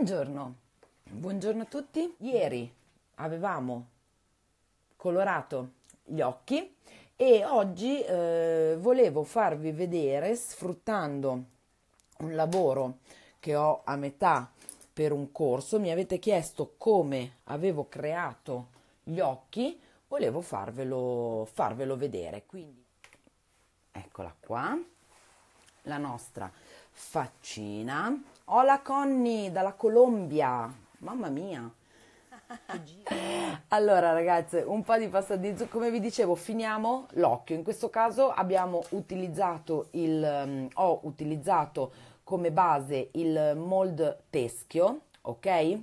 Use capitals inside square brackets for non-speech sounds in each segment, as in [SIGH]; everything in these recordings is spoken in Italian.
Buongiorno, buongiorno a tutti. Ieri avevamo colorato gli occhi e oggi eh, volevo farvi vedere sfruttando un lavoro che ho a metà per un corso. Mi avete chiesto come avevo creato gli occhi, volevo farvelo, farvelo vedere. Quindi eccola qua, la nostra faccina Hola Conny dalla Colombia. Mamma mia. [LAUGHS] allora ragazze, un po' di pasta di zucchero, come vi dicevo, finiamo l'occhio. In questo caso abbiamo utilizzato il mm, ho utilizzato come base il mold teschio, ok?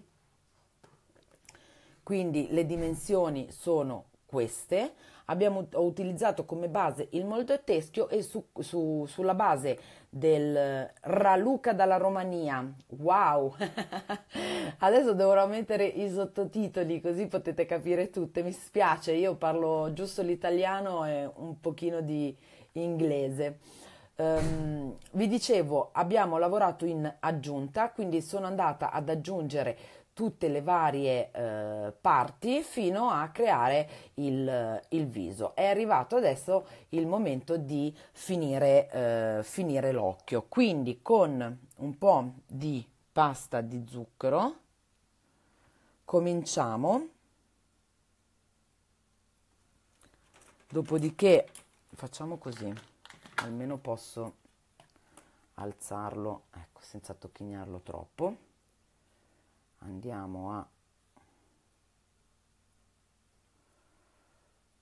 Quindi le dimensioni sono queste abbiamo, ho utilizzato come base il molto teschio e su, su, sulla base del Raluca dalla Romania. Wow! [LAUGHS] Adesso dovrò mettere i sottotitoli così potete capire tutte. Mi spiace, io parlo giusto l'italiano e un pochino di inglese. Um, vi dicevo, abbiamo lavorato in aggiunta, quindi sono andata ad aggiungere tutte le varie eh, parti fino a creare il, eh, il, viso. È arrivato adesso il momento di finire, eh, finire l'occhio, quindi con un po' di pasta di zucchero cominciamo, dopodiché facciamo così, almeno posso alzarlo ecco, senza tocchignarlo troppo andiamo a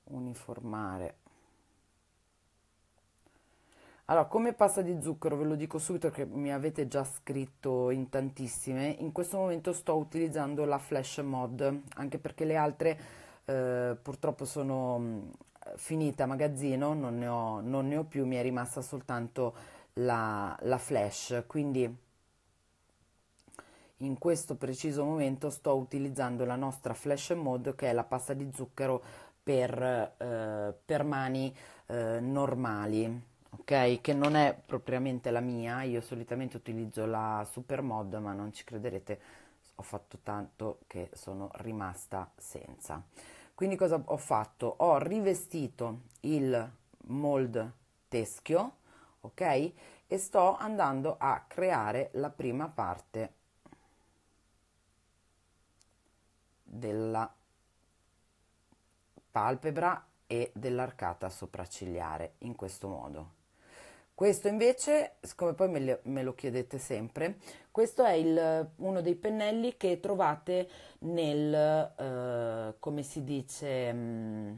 uniformare allora, come pasta di zucchero, ve lo dico subito che mi avete già scritto in tantissime, in questo momento sto utilizzando la Flash Mod, anche perché le altre eh, purtroppo sono mm, finite a magazzino, non ne, ho, non ne ho più, mi è rimasta soltanto la, la Flash, quindi in questo preciso momento sto utilizzando la nostra Flash Mode che è la pasta di zucchero per, eh, per mani eh, normali. Ok, che non è propriamente la mia, io solitamente utilizzo la super mod ma non ci crederete, ho fatto tanto che sono rimasta senza. Quindi cosa ho fatto? Ho rivestito il mold teschio, ok? E sto andando a creare la prima parte della palpebra e dell'arcata sopraccigliare in questo modo. Questo invece, come poi me, me lo, chiedete sempre, questo è il, uno dei pennelli che trovate nel, eh, come si dice, mm,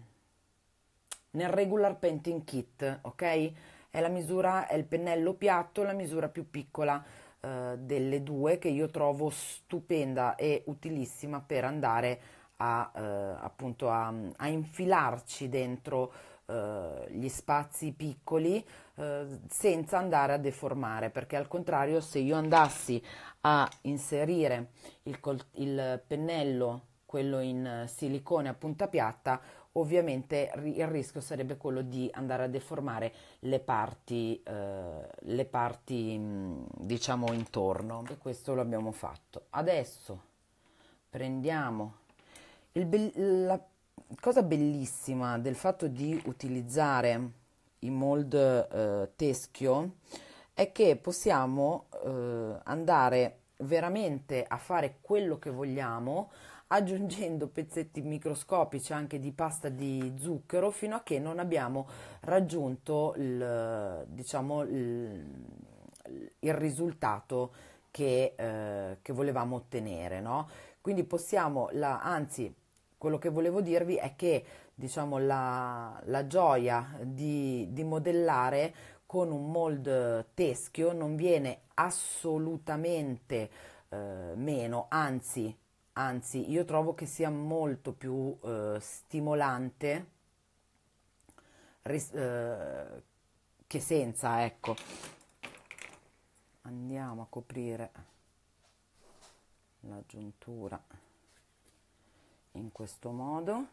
nel regular painting kit, ok? È la misura, è il pennello piatto, la misura più piccola eh, delle due che io trovo stupenda e utilissima per andare a, eh, appunto a, a, infilarci dentro eh, gli spazi piccoli eh, senza andare a deformare perché al contrario se io andassi a inserire il, col- il pennello quello in eh, silicone a punta piatta ovviamente il rischio sarebbe quello di andare a deformare le parti, eh, le parti mm, diciamo intorno e questo lo abbiamo fatto. Adesso prendiamo be- la cosa bellissima del fatto di utilizzare i mold eh, teschio è che possiamo eh, andare veramente a fare quello che vogliamo aggiungendo pezzetti microscopici anche di pasta di zucchero fino a che non abbiamo raggiunto il, diciamo, il, il risultato che, eh, che, volevamo ottenere. No? Quindi possiamo, la, anzi, quello che volevo dirvi è che diciamo, la, la gioia di, di modellare con un mold eh, teschio non viene assolutamente eh, meno, anzi, anzi io trovo che sia molto più eh, stimolante ris- eh, che senza, ecco. Andiamo a coprire la giuntura in questo modo.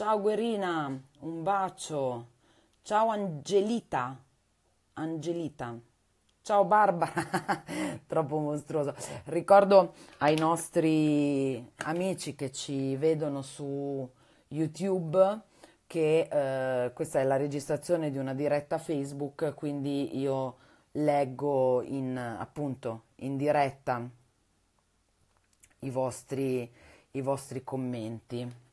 Ciao Guerina, un bacio. Ciao Angelita. Angelita. Ciao Barbara, [LAUGHS] troppo mostruoso. Ricordo ai nostri amici che ci vedono su YouTube che eh, questa è la registrazione di una diretta Facebook, quindi io leggo in, appunto in diretta i vostri, i vostri commenti.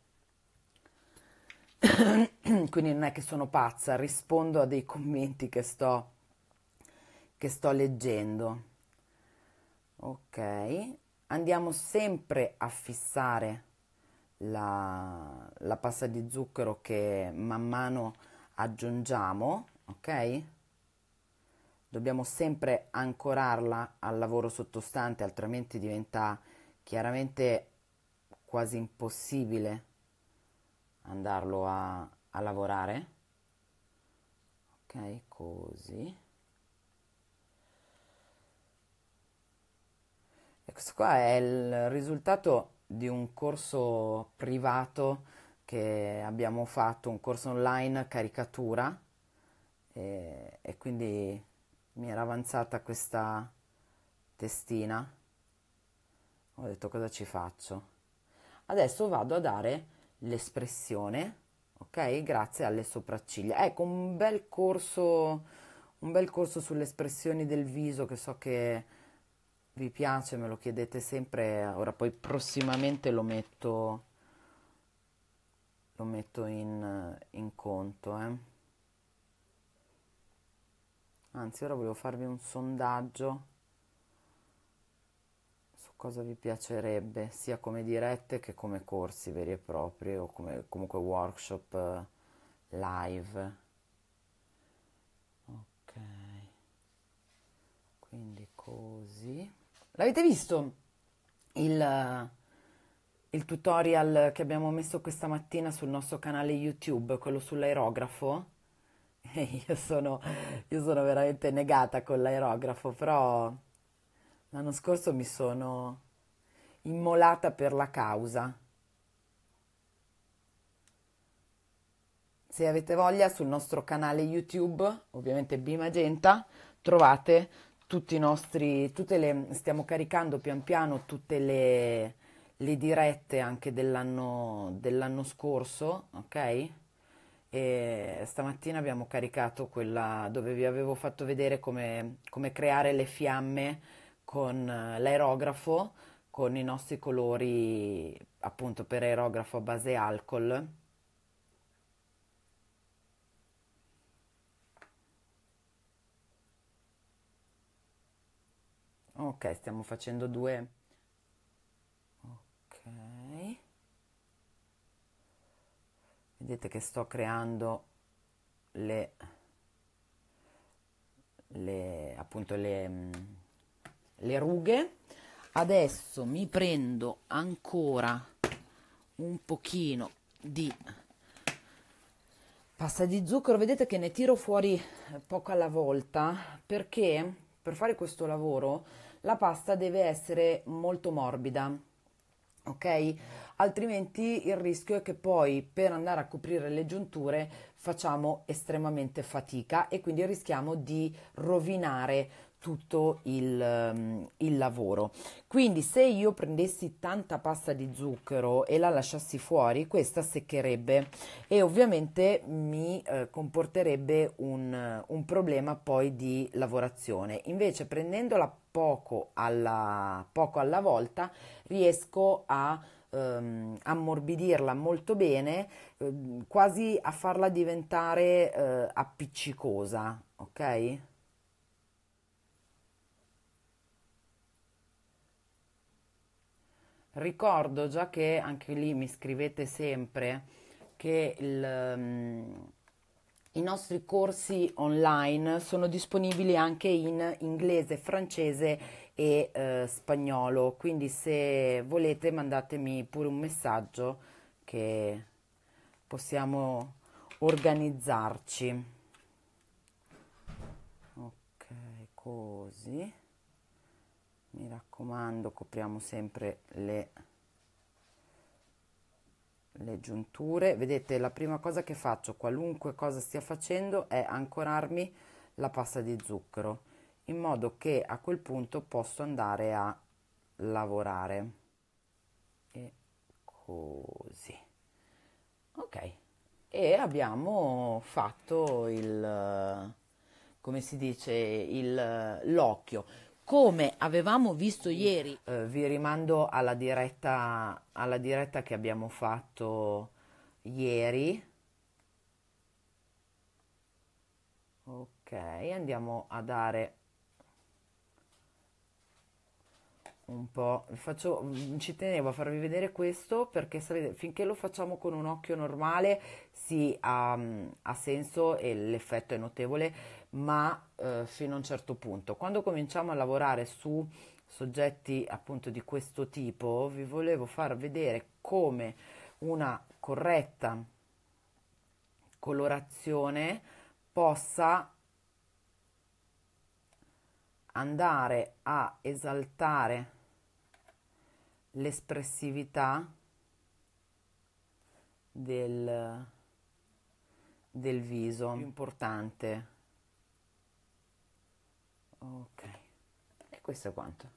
[COUGHS] quindi non è che sono pazza, rispondo a dei commenti che sto, che sto leggendo. Ok, andiamo sempre a fissare la, la pasta di zucchero che man mano aggiungiamo, ok? Dobbiamo sempre ancorarla al lavoro sottostante, altrimenti diventa chiaramente quasi impossibile andarlo a, a lavorare ok così e questo qua è il risultato di un corso privato che abbiamo fatto un corso online caricatura e, e quindi mi era avanzata questa testina ho detto cosa ci faccio adesso vado a dare l'espressione, ok? Grazie alle sopracciglia. Ecco, un bel corso, un bel corso sulle espressioni del viso che so che vi piace, me lo chiedete sempre, ora poi prossimamente lo metto, lo metto in, in conto. Eh. Anzi, ora volevo farvi un sondaggio cosa vi piacerebbe, sia come dirette che come corsi veri e propri o come comunque workshop eh, live. Ok, quindi così. L'avete visto il, il tutorial che abbiamo messo questa mattina sul nostro canale YouTube, quello sull'aerografo? [LAUGHS] Io sono, io sono veramente negata con l'aerografo, però L'anno scorso mi sono immolata per la causa. Se avete voglia sul nostro canale YouTube, ovviamente Bimagenta, trovate tutti i nostri, tutte le, stiamo caricando pian piano tutte le, le dirette anche dell'anno, dell'anno scorso, ok? E stamattina abbiamo caricato quella dove vi avevo fatto vedere come, come creare le fiamme con eh, l'aerografo, con i nostri colori appunto per aerografo a base alcol. Ok, stiamo facendo due. Ok. Vedete che sto creando le, le appunto le mm, le rughe adesso mi prendo ancora un pochino di pasta di zucchero vedete che ne tiro fuori poco alla volta perché per fare questo lavoro la pasta deve essere molto morbida ok altrimenti il rischio è che poi per andare a coprire le giunture facciamo estremamente fatica e quindi rischiamo di rovinare tutto il, ehm, il, lavoro. Quindi se io prendessi tanta pasta di zucchero e la lasciassi fuori, questa seccherebbe e ovviamente mi eh, comporterebbe un, un, problema poi di lavorazione. Invece prendendola poco alla, poco alla volta riesco a ehm, ammorbidirla molto bene, ehm, quasi a farla diventare eh, appiccicosa, ok? Ricordo già che anche lì mi scrivete sempre che il, um, i nostri corsi online sono disponibili anche in inglese, francese e eh, spagnolo, quindi se volete mandatemi pure un messaggio che possiamo organizzarci. Ok, così mi raccomando copriamo sempre le, le giunture vedete la prima cosa che faccio qualunque cosa stia facendo è ancorarmi la pasta di zucchero in modo che a quel punto posso andare a lavorare e così ok e abbiamo fatto il come si dice l'occhio come avevamo visto ieri. Eh, vi rimando alla diretta, alla diretta che abbiamo fatto ieri. Ok, andiamo a dare un po'. Faccio, mm, ci tenevo a farvi vedere questo perché sapete, finché lo facciamo con un occhio normale sì, ha, mm, ha senso e l'effetto è notevole ma eh, fino a un certo punto. Quando cominciamo a lavorare su soggetti appunto di questo tipo, vi volevo far vedere come una corretta colorazione possa andare a esaltare l'espressività del, del viso. Più importante Ok, e questo è quanto.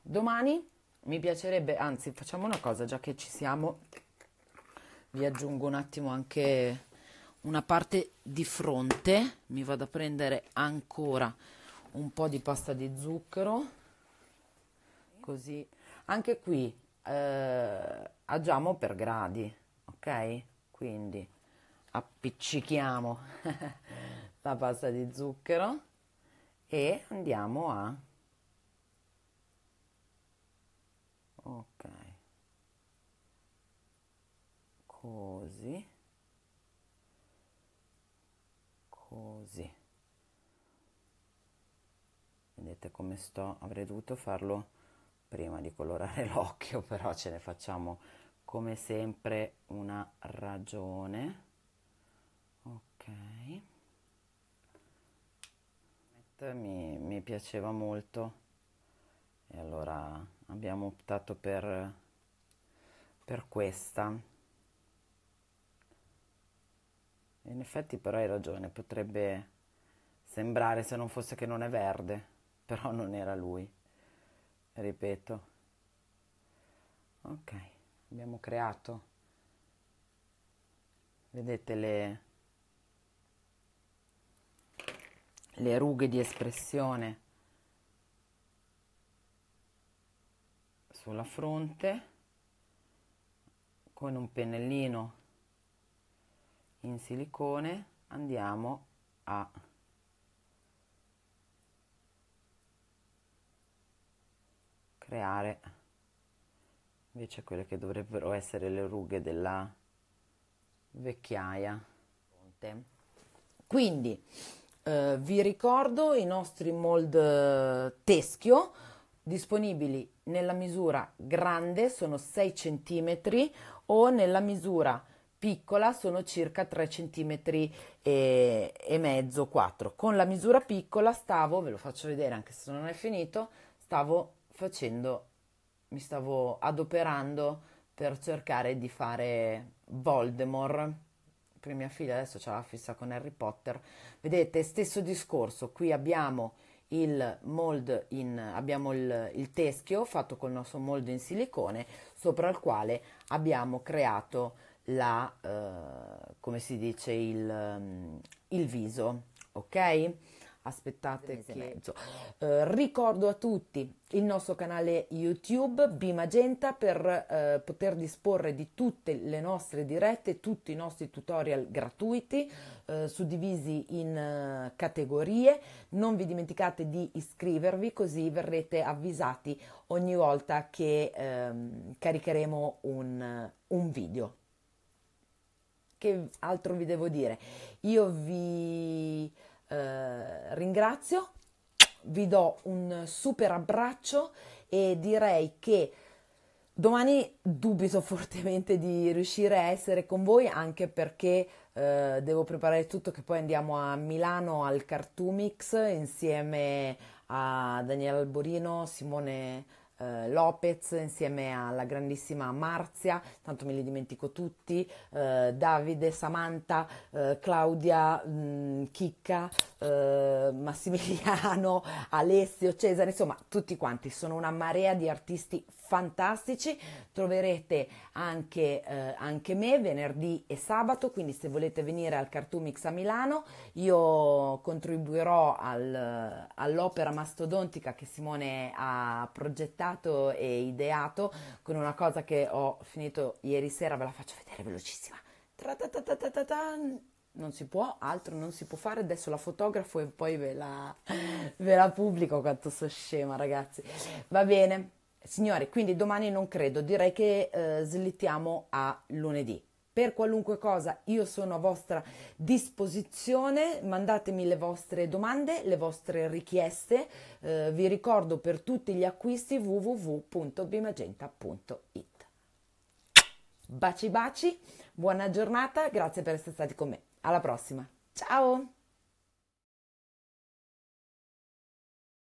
Domani mi piacerebbe, anzi facciamo una cosa, già che ci siamo, vi aggiungo un attimo anche una parte di fronte, mi vado a prendere ancora un po' di pasta di zucchero, così anche qui eh, agiamo per gradi, ok? Quindi appiccichiamo [LAUGHS] la pasta di zucchero e andiamo a ok così così vedete come sto avrei dovuto farlo prima di colorare [LAUGHS] l'occhio però ce ne facciamo come sempre una ragione ok Art mi, mi piaceva molto e allora abbiamo optato per, per questa. In effetti però hai ragione, potrebbe sembrare se non fosse che non è verde, [LAUGHS] però non era lui, ripeto. Ok, abbiamo creato, vedete le le rughe di espressione sulla fronte con un pennellino in silicone andiamo a creare invece quelle che dovrebbero essere le rughe della vecchiaia quindi eh, vi ricordo i nostri mold eh, teschio disponibili nella misura grande sono 6 cm o nella misura piccola sono circa 3 cm e, e mezzo 4 con la misura piccola stavo ve lo faccio vedere anche se non è finito stavo facendo mi stavo adoperando per cercare di fare Voldemort per mia figlia adesso c'è la fissa con Harry Potter. Vedete, stesso discorso, qui abbiamo il mold in abbiamo il, il teschio fatto col nostro mold in silicone sopra il quale abbiamo creato la eh, come si dice il, mm, il viso ok aspettate che... Eh, ricordo a tutti il nostro canale YouTube Bimagenta per eh, poter disporre di tutte le nostre dirette, tutti i nostri tutorial gratuiti eh, suddivisi in eh, categorie. Non vi dimenticate di iscrivervi così verrete avvisati ogni volta che ehm, caricheremo un, un video. Che altro vi devo dire? Io vi eh, ringrazio, vi do un super abbraccio e direi che domani dubito [LAUGHS] fortemente di riuscire a essere con voi anche perché eh, devo preparare tutto che poi andiamo a Milano al Cartoomix insieme a Daniele Alborino, Simone eh, Lopez insieme alla grandissima Marzia, tanto me li dimentico tutti, eh, Davide, Samantha, eh, Claudia, mh, mm, Chicca, eh, Massimiliano, [LAUGHS] Alessio, Cesare, insomma tutti quanti, sono una marea di artisti fantastici, troverete anche, eh, anche me venerdì e sabato, quindi se volete venire al Cartoomix a Milano io contribuirò al, all'opera mastodontica che Simone ha progettato pensato e ideato con una cosa che ho finito ieri sera, ve la faccio vedere velocissima. Non si può, altro non si può fare, adesso la fotografo e poi ve la, ve la pubblico quanto sono scema ragazzi. Va bene, signori, quindi domani non credo, direi che eh, slittiamo a lunedì per qualunque cosa io sono a vostra disposizione, mandatemi le vostre domande, le vostre richieste, eh, vi ricordo per tutti gli acquisti www.bimagenta.it. Baci baci, buona giornata, grazie per essere stati con me, alla prossima, ciao!